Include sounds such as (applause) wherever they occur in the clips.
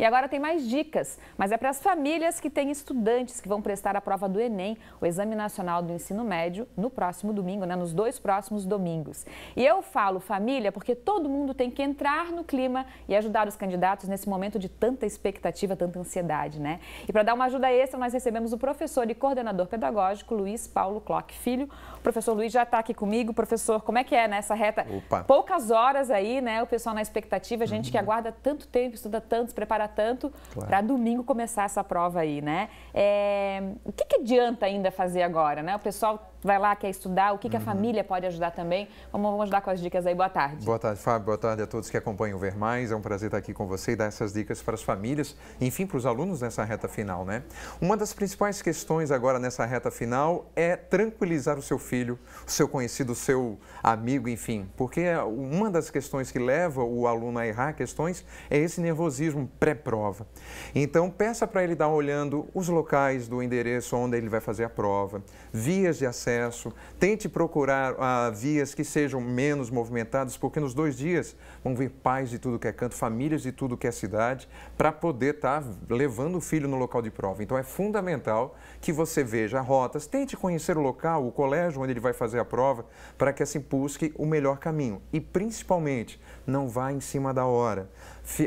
E agora tem mais dicas, mas é para as famílias que têm estudantes que vão prestar a prova do Enem, o Exame Nacional do Ensino Médio, no próximo domingo, né? Nos dois próximos domingos. E eu falo família porque todo mundo tem que entrar no clima e ajudar os candidatos nesse momento de tanta expectativa, tanta ansiedade, né? E para dar uma ajuda extra, nós recebemos o professor e coordenador pedagógico Luiz Paulo Clock Filho. O professor Luiz já está aqui comigo. Professor, como é que é nessa né, reta? Opa. Poucas horas aí, né? O pessoal na expectativa, gente uhum. que aguarda tanto tempo, estuda tanto, se prepara tanto claro. para domingo começar essa prova aí, né? É, o que, que adianta ainda fazer agora, né? O pessoal vai lá, quer estudar, o que, que a uhum. família pode ajudar também. Vamos, vamos ajudar com as dicas aí. Boa tarde. Boa tarde, Fábio. Boa tarde a todos que acompanham o Ver Mais. É um prazer estar aqui com você e dar essas dicas para as famílias, enfim, para os alunos nessa reta final, né? Uma das principais questões agora nessa reta final é tranquilizar o seu filho, o seu conhecido, o seu amigo, enfim. Porque é uma das questões que leva o aluno a errar questões é esse nervosismo pré-prova. Então, peça para ele dar olhando os locais do endereço onde ele vai fazer a prova, vias de acesso acesso, tente procurar ah, vias que sejam menos movimentadas, porque nos dois dias vão vir pais de tudo que é canto, famílias de tudo que é cidade, para poder estar tá levando o filho no local de prova. Então é fundamental que você veja rotas, tente conhecer o local, o colégio onde ele vai fazer a prova, para que assim busque o melhor caminho. E principalmente, não vá em cima da hora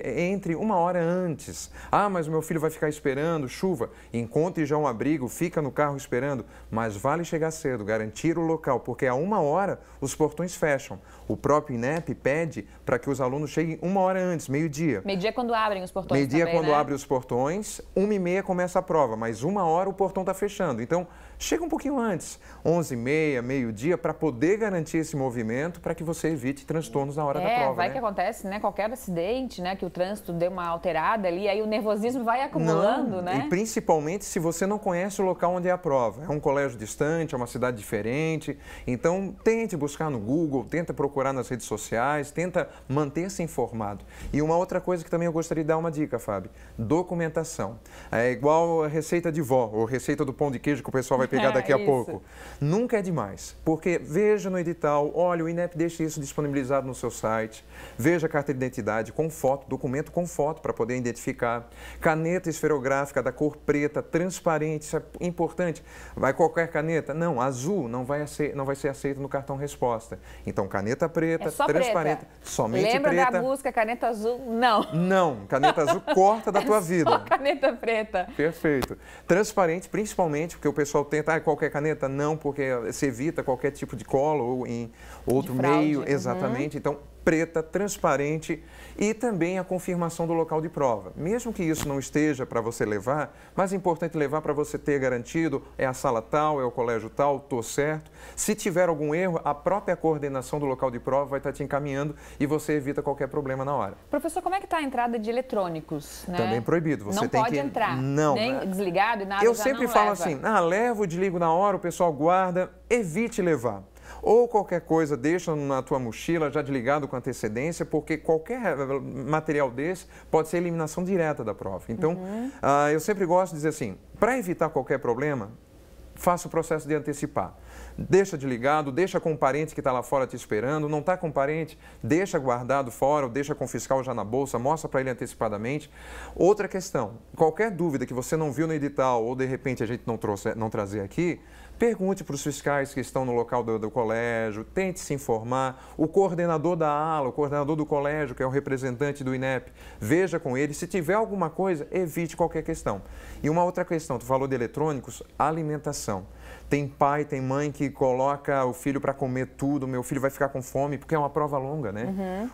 entre uma hora antes. Ah, mas meu filho vai ficar esperando, chuva. Encontre já um abrigo, fica no carro esperando. Mas vale chegar cedo, garantir o local, porque a uma hora os portões fecham. O próprio INEP pede para que os alunos cheguem uma hora antes, meio-dia. Meio-dia é quando abrem os portões. Meio-dia é quando né? abrem os portões, uma e meia começa a prova, mas uma hora o portão está fechando. Então, chega um pouquinho antes, onze e meia, meio-dia, para poder garantir esse movimento, para que você evite transtornos na hora é, da prova. É, Vai né? que acontece, né? Qualquer acidente, né? Né, que o trânsito deu uma alterada ali, aí o nervosismo vai acumulando, não, né? E principalmente se você não conhece o local onde é a prova. É um colégio distante, é uma cidade diferente. Então, tente buscar no Google, tenta procurar nas redes sociais, tenta manter-se informado. E uma outra coisa que também eu gostaria de dar uma dica, Fábio. Documentação. É igual a receita de vó, ou receita do pão de queijo que o pessoal vai pegar (laughs) é, daqui a pouco. Nunca é demais, porque veja no edital, olha, o INEP deixa isso disponibilizado no seu site, veja a carta de identidade, conforme foto, documento com foto para poder identificar. Caneta esferográfica da cor preta, transparente, isso é importante. Vai qualquer caneta? Não, azul não vai, ser, não vai ser aceito no cartão resposta. Então, caneta preta, é só transparente, preta. somente Lembra preta. Lembra da música caneta azul? Não. Não, caneta azul (laughs) corta da é tua vida. caneta preta. Perfeito. Transparente, principalmente, porque o pessoal tenta, ah, qualquer caneta? Não, porque se evita qualquer tipo de cola ou em outro meio. Uhum. Exatamente. Uhum. Então, preta, transparente e também a confirmação do local de prova. Mesmo que isso não esteja para você levar, mais é importante levar para você ter garantido é a sala tal, é o colégio tal, estou certo. Se tiver algum erro, a própria coordenação do local de prova vai estar tá te encaminhando e você evita qualquer problema na hora. Professor, como é que está a entrada de eletrônicos? Né? Também proibido. Você não tem pode que... entrar, não, nem né? desligado e nada. Eu sempre falo leva. assim, ah, levo, desligo na hora, o pessoal guarda, evite levar ou qualquer coisa, deixa na tua mochila já desligado com antecedência, porque qualquer eh, material desse pode ser eliminação direta da prova. Então, uhum. uh, eu sempre gosto de dizer assim, para evitar qualquer problema, faça o processo de antecipar. Deixa de ligado, deixa com o parente que está lá fora te esperando, não está com o parente, deixa guardado fora ou deixa com o fiscal já na bolsa, mostra para ele antecipadamente. Outra questão, qualquer dúvida que você não viu no edital ou de repente a gente não, trouxe, não trazer aqui, Pergunte para os fiscais que estão no local do, do, colégio, tente se informar. O coordenador da ala, o coordenador do colégio, que é o representante do INEP, veja com ele. Se tiver alguma coisa, evite qualquer questão. E uma outra questão, tu falou de eletrônicos, alimentação. Tem pai, tem mãe que coloca o filho para comer tudo, meu filho vai ficar com fome, porque é uma prova longa, né?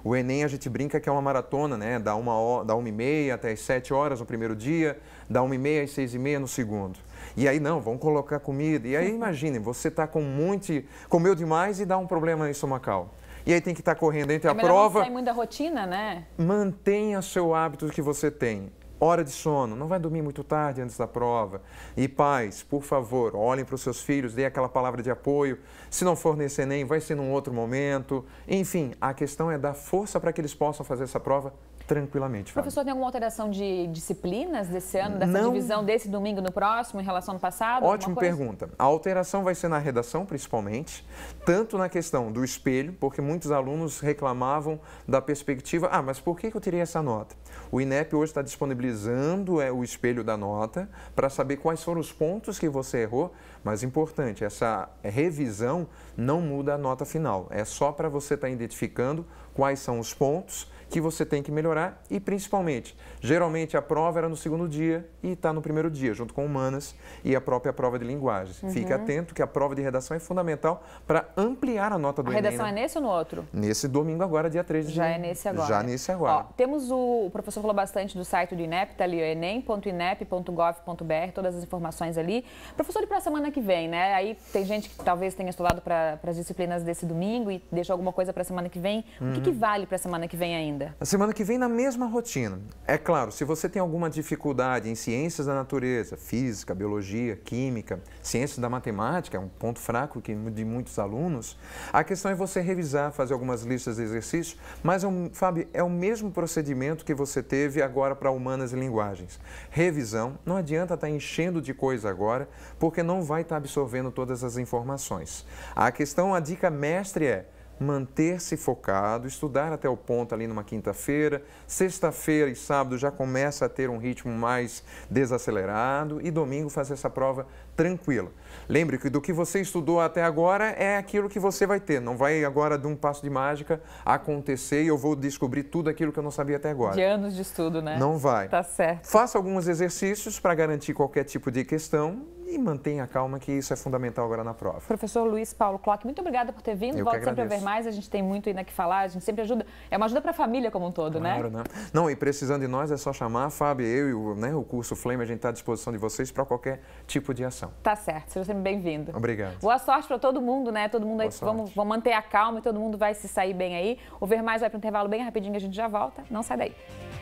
Uhum. O Enem a gente brinca que é uma maratona, né? Dá uma, hora, dá uma e meia até as sete horas no primeiro dia, dá uma e meia às seis e meia no segundo. E aí não, vão colocar comida. E aí uhum. imaginem, você tá com muito, comeu demais e dá um problema em estomacal. E aí tem que estar tá correndo entre é a prova. Não sai muito da rotina, né? Mantenha seu hábito que você tem. Hora de sono, não vai dormir muito tarde antes da prova. E pais, por favor, olhem para os seus filhos, deem aquela palavra de apoio. Se não for nesse Enem, vai ser num outro momento. Enfim, a questão é dar força para que eles possam fazer essa prova tranquilamente. Professor, tem alguma alteração de disciplinas desse ano, dessa Não... divisão desse domingo no próximo em relação ao passado? Ótima pergunta. A alteração vai ser na redação, principalmente, tanto na questão do espelho, porque muitos alunos reclamavam da perspectiva, ah, mas por que eu tirei essa nota? O INEP hoje está disponibilizando é, o espelho da nota para saber quais foram os pontos que você errou, mas importante, essa revisão não muda a nota final, é só para você estar tá identificando quais são os pontos que você tem que melhorar e, principalmente, geralmente a prova era no segundo dia e está no primeiro dia, junto com humanas e a própria prova de linguagens. Uhum. Fique atento que a prova de redação é fundamental para ampliar a nota do a Enem. A né? redação é nesse ou no outro? Nesse domingo agora, dia 3 de Já é nesse agora. Já nesse agora. Ó, temos o, o, professor falou bastante do site do INEP, está ali, enem.inep.gov.br, todas as informações ali. Professor, e para a semana que vem, né? Aí tem gente que talvez tenha estudado para as disciplinas desse domingo e deixou alguma coisa para a semana que vem. Uhum. O que, uhum. que vale para a semana que vem ainda? ainda. Na semana que vem, na mesma rotina. É claro, se você tem alguma dificuldade em ciências da natureza, física, biologia, química, ciências da matemática, é um ponto fraco de muitos alunos, a questão é você revisar, fazer algumas listas de exercícios, mas, é Fábio, é o mesmo procedimento que você teve agora para humanas e linguagens. Revisão, não adianta estar tá enchendo de coisa agora, porque não vai estar tá absorvendo todas as informações. A questão, a dica mestre é manter-se focado, estudar até o ponto ali numa quinta-feira, sexta-feira e sábado já começa a ter um ritmo mais desacelerado e domingo fazer essa prova tranquila. Lembre que do que você estudou até agora é aquilo que você vai ter, não vai agora de um passo de mágica acontecer e eu vou descobrir tudo aquilo que eu não sabia até agora. De anos de estudo, né? Não vai. Tá certo. Faça alguns exercícios para garantir qualquer tipo de questão e mantenha a calma, que isso é fundamental agora na prova. Professor Luiz Paulo Clock, muito obrigada por ter vindo. Eu volto sempre a ver mais, a gente tem muito ainda que falar, a gente sempre ajuda. É uma ajuda para a família como um todo, né? claro, né? né? Não, e precisando de nós é só chamar, Fábio, eu e o, né, o curso Flame, a gente está à disposição de vocês para qualquer tipo de ação. Tá certo, seja sempre bem-vindo. Obrigado. Boa sorte para todo mundo, né? Todo mundo aí, vamos, vamos manter a calma e todo mundo vai se sair bem aí. O Ver Mais vai para um intervalo bem rapidinho, a gente já volta. Não sai daí.